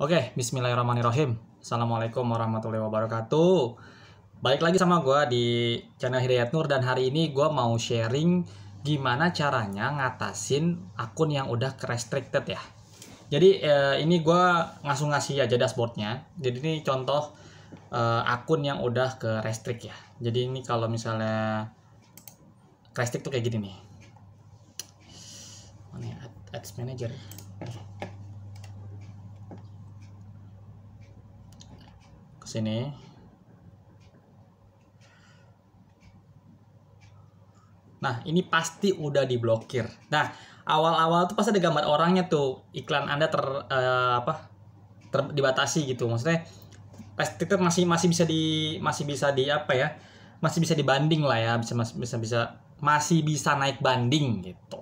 Oke, bismillahirrahmanirrahim. Assalamualaikum warahmatullahi wabarakatuh. Balik lagi sama gue di channel Hidayat Nur dan hari ini gue mau sharing gimana caranya ngatasin akun yang udah restricted ya. Jadi eh, ini gue langsung ngasih aja dashboardnya. Jadi ini contoh eh, akun yang udah ke restrict ya. Jadi ini kalau misalnya restrict tuh kayak gini nih. Mana ya? Ads Manager. sini Nah, ini pasti udah diblokir. Nah, awal-awal tuh pasti ada gambar orangnya tuh iklan Anda ter uh, apa? Ter, dibatasi gitu. Maksudnya pasti itu masih masih bisa di masih bisa di apa ya? Masih bisa dibanding lah ya, bisa masih bisa bisa masih bisa naik banding gitu.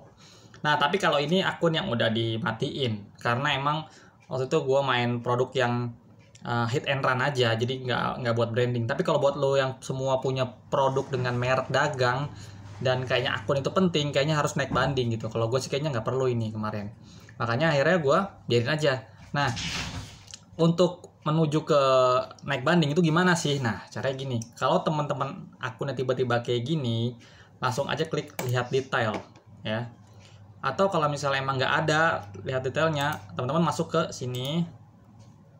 Nah, tapi kalau ini akun yang udah dimatiin karena emang waktu itu gue main produk yang uh, hit and run aja jadi nggak nggak buat branding tapi kalau buat lo yang semua punya produk dengan merek dagang dan kayaknya akun itu penting kayaknya harus naik banding gitu kalau gue sih kayaknya nggak perlu ini kemarin makanya akhirnya gue biarin aja nah untuk menuju ke naik banding itu gimana sih nah caranya gini kalau teman-teman akunnya tiba-tiba kayak gini langsung aja klik lihat detail ya atau kalau misalnya emang nggak ada lihat detailnya teman-teman masuk ke sini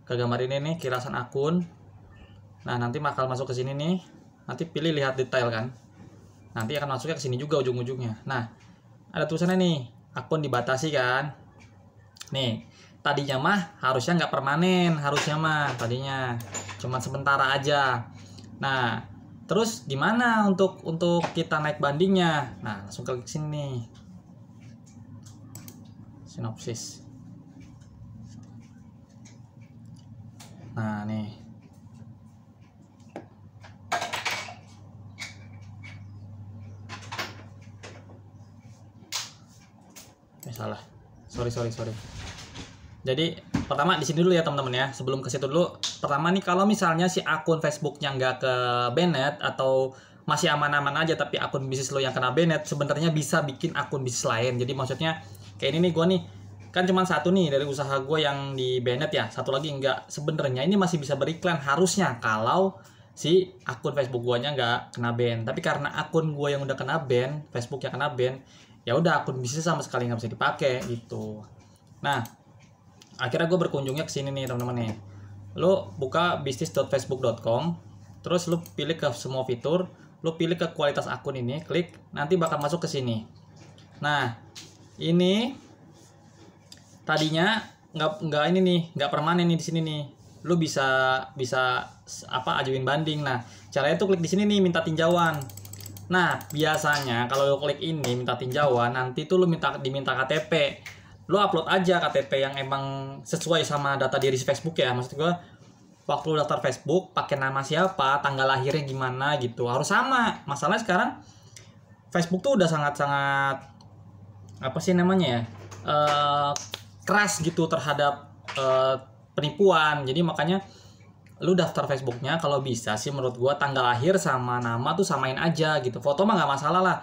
ke gambar ini nih kilasan akun nah nanti bakal masuk ke sini nih nanti pilih lihat detail kan nanti akan masuknya ke sini juga ujung-ujungnya nah ada tulisannya nih akun dibatasi kan nih tadinya mah harusnya nggak permanen harusnya mah tadinya cuman sementara aja nah terus gimana untuk untuk kita naik bandingnya nah langsung klik sini sinopsis nah nih eh, salah sorry sorry sorry jadi pertama di sini dulu ya teman-teman ya sebelum ke situ dulu pertama nih kalau misalnya si akun Facebooknya nggak ke Bennett atau masih aman-aman aja tapi akun bisnis lo yang kena Bennett sebenarnya bisa bikin akun bisnis lain jadi maksudnya kayak ini nih gue nih kan cuma satu nih dari usaha gue yang di Bennett ya satu lagi enggak sebenarnya ini masih bisa beriklan harusnya kalau si akun Facebook gue nya nggak kena ban tapi karena akun gue yang udah kena ban Facebook yang kena ban ya udah akun bisnis sama sekali nggak bisa dipakai gitu nah akhirnya gue berkunjungnya ke sini nih teman-teman nih lo buka bisnis.facebook.com terus lo pilih ke semua fitur lo pilih ke kualitas akun ini klik nanti bakal masuk ke sini nah ini tadinya nggak nggak ini nih nggak permanen nih di sini nih lu bisa bisa apa ajuin banding nah caranya tuh klik di sini nih minta tinjauan nah biasanya kalau lu klik ini minta tinjauan nanti tuh lu minta diminta KTP lu upload aja KTP yang emang sesuai sama data diri Facebook ya maksud gua waktu lu daftar Facebook pakai nama siapa tanggal lahirnya gimana gitu harus sama Masalah sekarang Facebook tuh udah sangat sangat apa sih namanya ya uh, keras gitu terhadap uh, penipuan jadi makanya lu daftar Facebooknya kalau bisa sih menurut gua tanggal lahir sama nama tuh samain aja gitu foto mah nggak masalah lah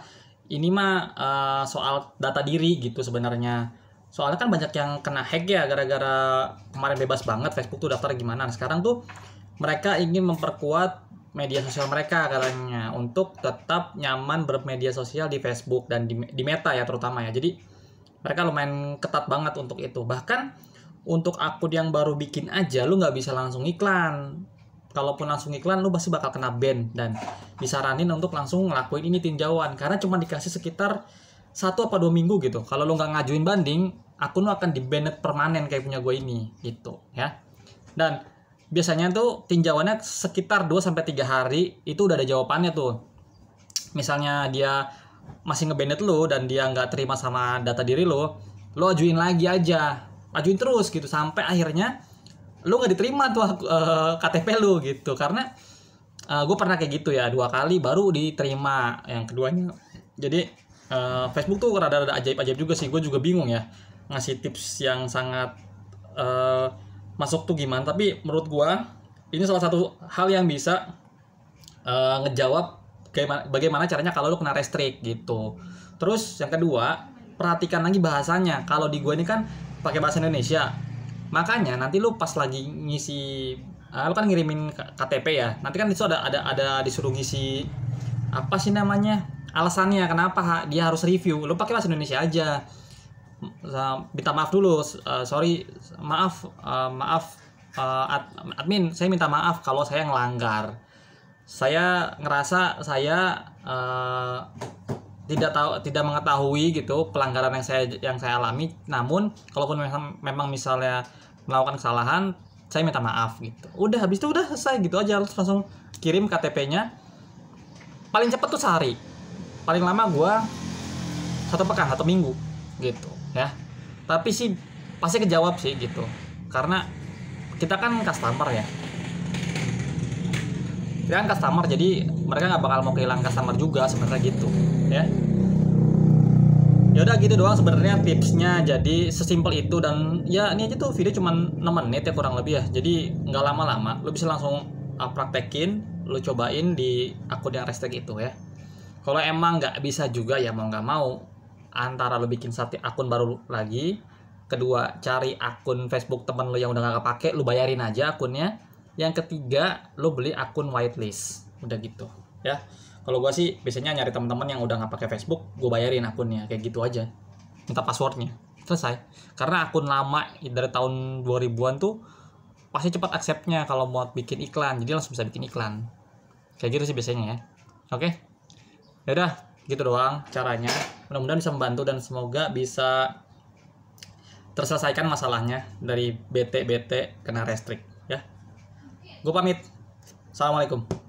ini mah uh, soal data diri gitu sebenarnya soalnya kan banyak yang kena hack ya gara-gara kemarin bebas banget Facebook tuh daftar gimana nah, sekarang tuh mereka ingin memperkuat media sosial mereka katanya untuk tetap nyaman bermedia sosial di Facebook dan di, di Meta ya terutama ya jadi mereka lumayan ketat banget untuk itu bahkan untuk akun yang baru bikin aja lu nggak bisa langsung iklan kalaupun langsung iklan lu pasti bakal kena ban dan disaranin untuk langsung ngelakuin ini tinjauan karena cuma dikasih sekitar satu apa dua minggu gitu kalau lu nggak ngajuin banding akun lu akan di permanen kayak punya gue ini gitu ya dan biasanya tuh tinjauannya sekitar 2 sampai 3 hari itu udah ada jawabannya tuh misalnya dia masih ngebandet lo dan dia nggak terima sama data diri lo lo ajuin lagi aja, ajuin terus gitu sampai akhirnya lo nggak diterima tuh uh, eh, KTP lu gitu karena uh, eh, gue pernah kayak gitu ya dua kali baru diterima yang keduanya jadi uh, Facebook tuh rada-rada ajaib-ajaib juga sih gue juga bingung ya ngasih tips yang sangat uh, masuk tuh gimana tapi menurut gue ini salah satu hal yang bisa uh, ngejawab bagaimana, bagaimana caranya kalau lu kena restrik gitu terus yang kedua perhatikan lagi bahasanya kalau di gua ini kan pakai bahasa Indonesia makanya nanti lu pas lagi ngisi uh, lu kan ngirimin KTP ya nanti kan itu ada ada ada disuruh ngisi apa sih namanya alasannya kenapa dia harus review lu pakai bahasa Indonesia aja minta maaf dulu uh, sorry maaf uh, maaf uh, admin saya minta maaf kalau saya ngelanggar saya ngerasa saya uh, tidak tahu tidak mengetahui gitu pelanggaran yang saya yang saya alami namun kalaupun memang, memang misalnya melakukan kesalahan saya minta maaf gitu udah habis itu udah selesai gitu aja harus langsung kirim KTP-nya paling cepat tuh sehari paling lama gue satu pekan atau minggu gitu ya tapi sih pasti kejawab sih gitu karena kita kan customer ya kita kan customer jadi mereka nggak bakal mau kehilangan customer juga sebenarnya gitu ya ya udah gitu doang sebenarnya tipsnya jadi sesimpel itu dan ya ini aja tuh video cuma 6 menit ya kurang lebih ya jadi nggak lama-lama lo bisa langsung uh, praktekin lo cobain di akun yang restek itu ya kalau emang nggak bisa juga ya mau nggak mau antara lo bikin satu akun baru lagi kedua cari akun Facebook temen lo yang udah nggak kepake lo bayarin aja akunnya yang ketiga, lo beli akun whitelist. Udah gitu, ya. Kalau gue sih biasanya nyari teman-teman yang udah nggak pakai Facebook, gue bayarin akunnya kayak gitu aja. Minta passwordnya, selesai. Karena akun lama dari tahun 2000-an tuh pasti cepat acceptnya kalau mau bikin iklan, jadi langsung bisa bikin iklan. Kayak gitu sih biasanya ya. Oke, okay? Ya udah gitu doang caranya. Mudah-mudahan bisa membantu dan semoga bisa terselesaikan masalahnya dari BT-BT kena restrik gue pamit assalamualaikum